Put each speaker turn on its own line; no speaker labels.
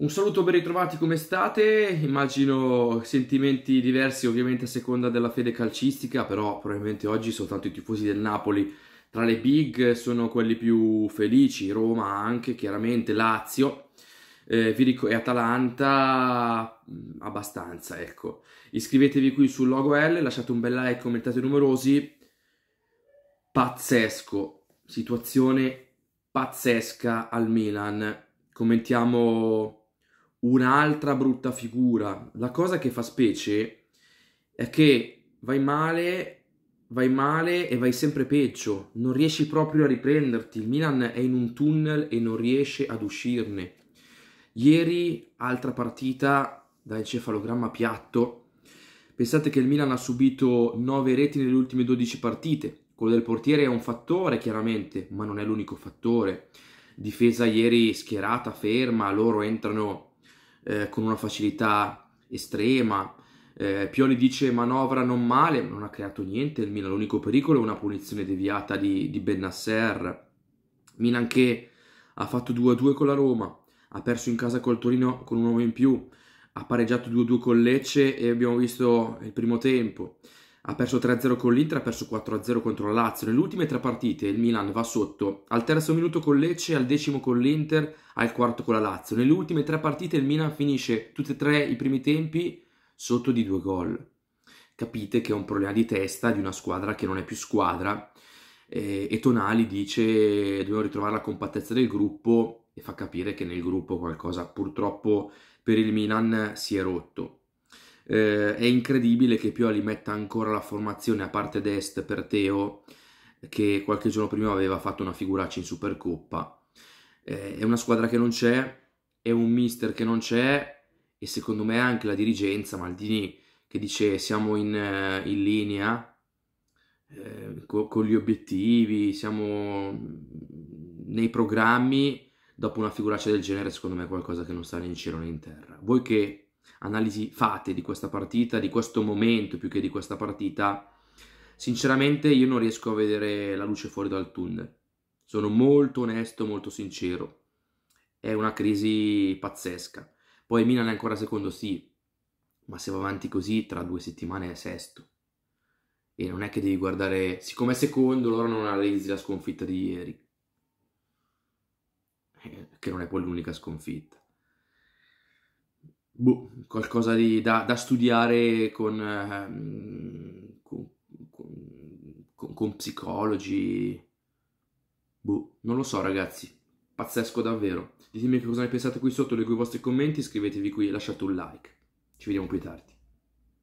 Un saluto, ben ritrovati, come state? Immagino sentimenti diversi ovviamente a seconda della fede calcistica, però probabilmente oggi soltanto i tifosi del Napoli tra le big sono quelli più felici, Roma anche, chiaramente Lazio eh, e Atalanta mm, abbastanza, ecco. Iscrivetevi qui sul logo L, lasciate un bel like, commentate numerosi. Pazzesco, situazione pazzesca al Milan. Commentiamo un'altra brutta figura. La cosa che fa specie è che vai male, vai male e vai sempre peggio, non riesci proprio a riprenderti. Il Milan è in un tunnel e non riesce ad uscirne. Ieri, altra partita da encefalogramma piatto. Pensate che il Milan ha subito 9 reti nelle ultime 12 partite. Quello del portiere è un fattore, chiaramente, ma non è l'unico fattore. Difesa ieri schierata, ferma, loro entrano eh, con una facilità estrema. Eh, Pioli dice manovra non male, non ha creato niente il Milan, l'unico pericolo è una punizione deviata di, di Bennasser. Milan che ha fatto 2-2 con la Roma, ha perso in casa col Torino con un uomo in più, ha pareggiato 2-2 con Lecce e abbiamo visto il primo tempo ha perso 3-0 con l'Inter, ha perso 4-0 contro la Lazio. Nelle ultime tre partite il Milan va sotto al terzo minuto con Lecce, al decimo con l'Inter, al quarto con la Lazio. Nelle ultime tre partite il Milan finisce tutti e tre i primi tempi sotto di due gol. Capite che è un problema di testa di una squadra che non è più squadra. Eh, e Tonali dice dobbiamo ritrovare la compattezza del gruppo e fa capire che nel gruppo qualcosa purtroppo per il Milan si è rotto. Eh, è incredibile che Pioli metta ancora la formazione a parte d'est per Teo, che qualche giorno prima aveva fatto una figuraccia in Supercoppa. Eh, è una squadra che non c'è, è un mister che non c'è e secondo me anche la dirigenza Maldini che dice siamo in, eh, in linea eh, co- con gli obiettivi, siamo nei programmi, dopo una figuraccia del genere secondo me è qualcosa che non sta né in cielo né in terra. Voi che analisi fate di questa partita, di questo momento più che di questa partita, sinceramente io non riesco a vedere la luce fuori dal tunnel. Sono molto onesto, molto sincero. È una crisi pazzesca. Poi Milan è ancora secondo, sì, ma se va avanti così tra due settimane è sesto. E non è che devi guardare, siccome è secondo, loro non analizzi la sconfitta di ieri, eh, che non è poi l'unica sconfitta boh, qualcosa di, da, da, studiare con, ehm, con, con, con psicologi. Boh, non lo so ragazzi, pazzesco davvero. Ditemi che cosa ne pensate qui sotto, leggo i vostri commenti, iscrivetevi qui e lasciate un like. Ci vediamo più tardi.